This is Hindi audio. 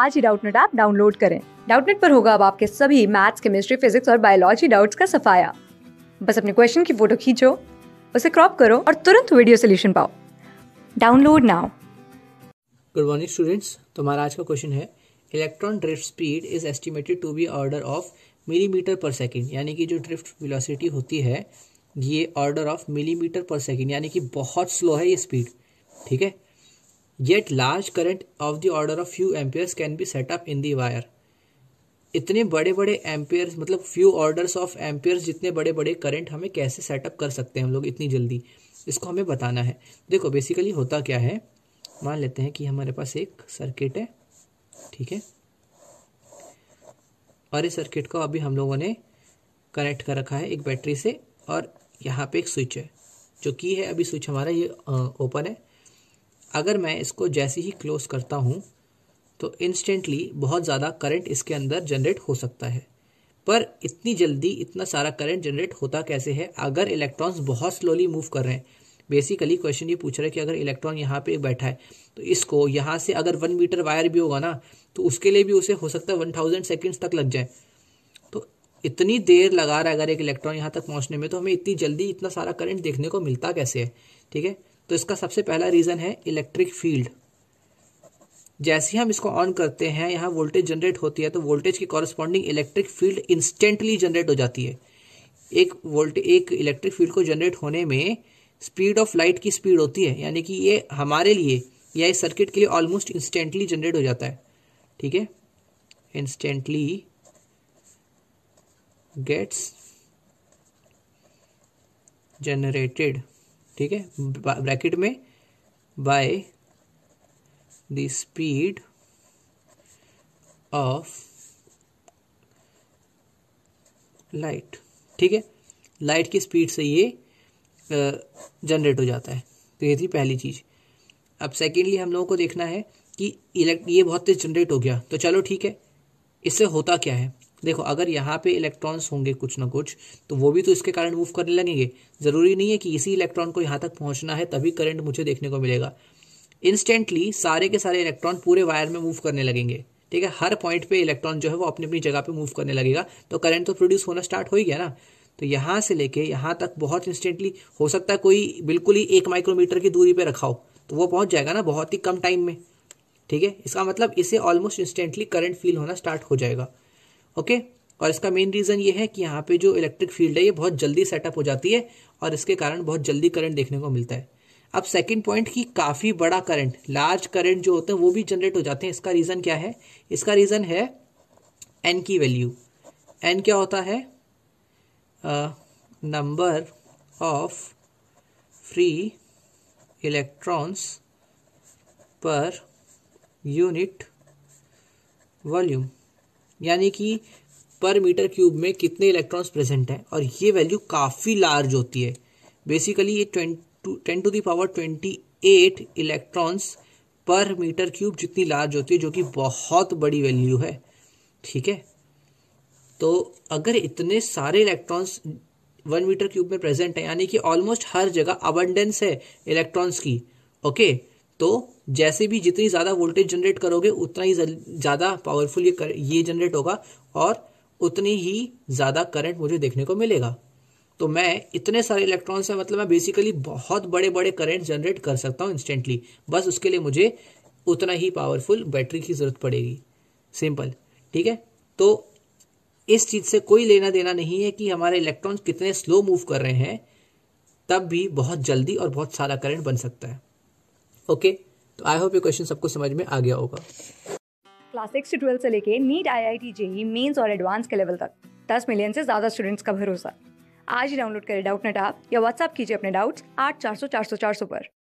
आज ही डाउटनेट ऐप डाउनलोड करें डाउटनेट पर होगा अब आपके सभी मैथ्स केमिस्ट्री फिजिक्स और बायोलॉजी डाउट्स का सफाया बस अपने क्वेश्चन की फोटो खींचो उसे क्रॉप करो और तुरंत वीडियो सोल्यूशन पाओ download now good morning students तुम्हारा आज का क्वेश्चन है electron drift speed is estimated to be order of millimetre per second यानी कि जो ड्रिफ्ट वेलोसिटी होती है ये order of millimetre per second यानी कि बहुत स्लो है ये स्पीड ठीक है yet large current of the order of few amperes can be set up in the wire इतने बड़े बड़े एम्पियर्स मतलब फ्यू ऑर्डर्स ऑफ एम्पियर्स जितने बड़े बड़े करंट हमें कैसे सेटअप कर सकते हैं हम लोग इतनी जल्दी इसको हमें बताना है देखो बेसिकली होता क्या है मान लेते हैं कि हमारे पास एक सर्किट है ठीक है और इस सर्किट को अभी हम लोगों ने कनेक्ट कर रखा है एक बैटरी से और यहाँ पे एक स्विच है जो की है अभी स्विच हमारा ये ओपन है अगर मैं इसको जैसे ही क्लोज करता हूँ तो इंस्टेंटली बहुत ज़्यादा करंट इसके अंदर जनरेट हो सकता है पर इतनी जल्दी इतना सारा करंट जनरेट होता कैसे है अगर इलेक्ट्रॉन्स बहुत स्लोली मूव कर रहे हैं बेसिकली क्वेश्चन ये पूछ रहा है कि अगर इलेक्ट्रॉन यहाँ पे बैठा है तो इसको यहाँ से अगर वन मीटर वायर भी होगा ना तो उसके लिए भी उसे हो सकता है वन थाउजेंड सेकेंड्स तक लग जाए तो इतनी देर लगा रहा है अगर एक इलेक्ट्रॉन यहाँ तक पहुँचने में तो हमें इतनी जल्दी इतना सारा करंट देखने को मिलता कैसे है ठीक है तो इसका सबसे पहला रीज़न है इलेक्ट्रिक फील्ड जैसे हम इसको ऑन करते हैं यहाँ वोल्टेज जनरेट होती है तो वोल्टेज की corresponding electric field instantly generate हो जाती है एक वोल्ट एक इलेक्ट्रिक फील्ड को जनरेट होने में स्पीड ऑफ लाइट की स्पीड होती है यानी कि ये हमारे लिए या इस सर्किट के लिए ऑलमोस्ट इंस्टेंटली जनरेट हो जाता है ठीक है इंस्टेंटली गेट्स जनरेटेड ठीक है ब्रैकेट में by the speed of light ठीक है लाइट की स्पीड से ये जनरेट हो जाता है तो ये थी पहली चीज़ अब सेकेंडली हम लोगों को देखना है कि इलेक्ट ये बहुत तेज जनरेट हो गया तो चलो ठीक है इससे होता क्या है देखो अगर यहाँ पे इलेक्ट्रॉन्स होंगे कुछ ना कुछ तो वो भी तो इसके कारण मूव करने लगेंगे ज़रूरी नहीं है कि इसी इलेक्ट्रॉन को यहाँ तक पहुँचना है तभी करंट मुझे देखने को मिलेगा इंस्टेंटली सारे के सारे इलेक्ट्रॉन पूरे वायर में मूव करने लगेंगे ठीक है हर पॉइंट पे इलेक्ट्रॉन जो है वो अपनी अपनी जगह पे मूव करने लगेगा तो करंट तो प्रोड्यूस होना स्टार्ट हो ही गया ना तो यहाँ से लेके यहाँ तक बहुत इंस्टेंटली हो सकता है कोई बिल्कुल ही एक माइक्रोमीटर की दूरी पर रखा हो तो वो पहुँच जाएगा ना बहुत ही कम टाइम में ठीक है इसका मतलब इसे ऑलमोस्ट इंस्टेंटली करंट फील होना स्टार्ट हो जाएगा ओके और इसका मेन रीज़न ये है कि यहाँ पे जो इलेक्ट्रिक फील्ड है ये बहुत जल्दी सेटअप हो जाती है और इसके कारण बहुत जल्दी करंट देखने को मिलता है अब सेकेंड पॉइंट कि काफ़ी बड़ा करंट लार्ज करंट जो होते हैं वो भी जनरेट हो जाते हैं इसका रीज़न क्या है इसका रीज़न है एन की वैल्यू एन क्या होता है number of free electrons per unit volume यानी कि पर मीटर क्यूब में कितने इलेक्ट्रॉन्स प्रेजेंट हैं और ये वैल्यू काफ़ी लार्ज होती है बेसिकली ये ten to the power twenty eight electrons per metre cube जितनी लार्ज होती है जो कि बहुत बड़ी वैल्यू है ठीक है तो अगर इतने सारे इलेक्ट्रॉन्स वन मीटर क्यूब में प्रेजेंट है यानी कि ऑलमोस्ट हर जगह अबंडेंस है इलेक्ट्रॉन्स की ओके तो जैसे भी जितनी ज़्यादा वोल्टेज जनरेट करोगे उतना ही ज़्यादा पावरफुल ये कर, ये जनरेट होगा और उतनी ही ज़्यादा करंट मुझे देखने को मिलेगा तो मैं इतने सारे इलेक्ट्रॉन से मतलब मैं बेसिकली बहुत बड़े बड़े करंट जनरेट कर सकता हूँ इंस्टेंटली बस उसके लिए मुझे उतना ही पावरफुल बैटरी की ज़रूरत पड़ेगी सिंपल ठीक है तो इस चीज़ से कोई लेना देना नहीं है कि हमारे इलेक्ट्रॉन कितने स्लो मूव कर रहे हैं तब भी बहुत जल्दी और बहुत सारा करंट बन सकता है ओके okay? तो आई होप ये क्वेश्चन सबको समझ में आ गया होगा क्लास सिक्स टू ट्वेल्थ से लेके NEET I I T JEE mains और एडवांस के लेवल तक दस मिलियन से ज़्यादा स्टूडेंट्स का भरोसा आज ही डाउनलोड करें डाउट नेट या व्हाट्सअप कीजिए अपने डाउट्स आठ चार सौ चार सौ चार सौ पर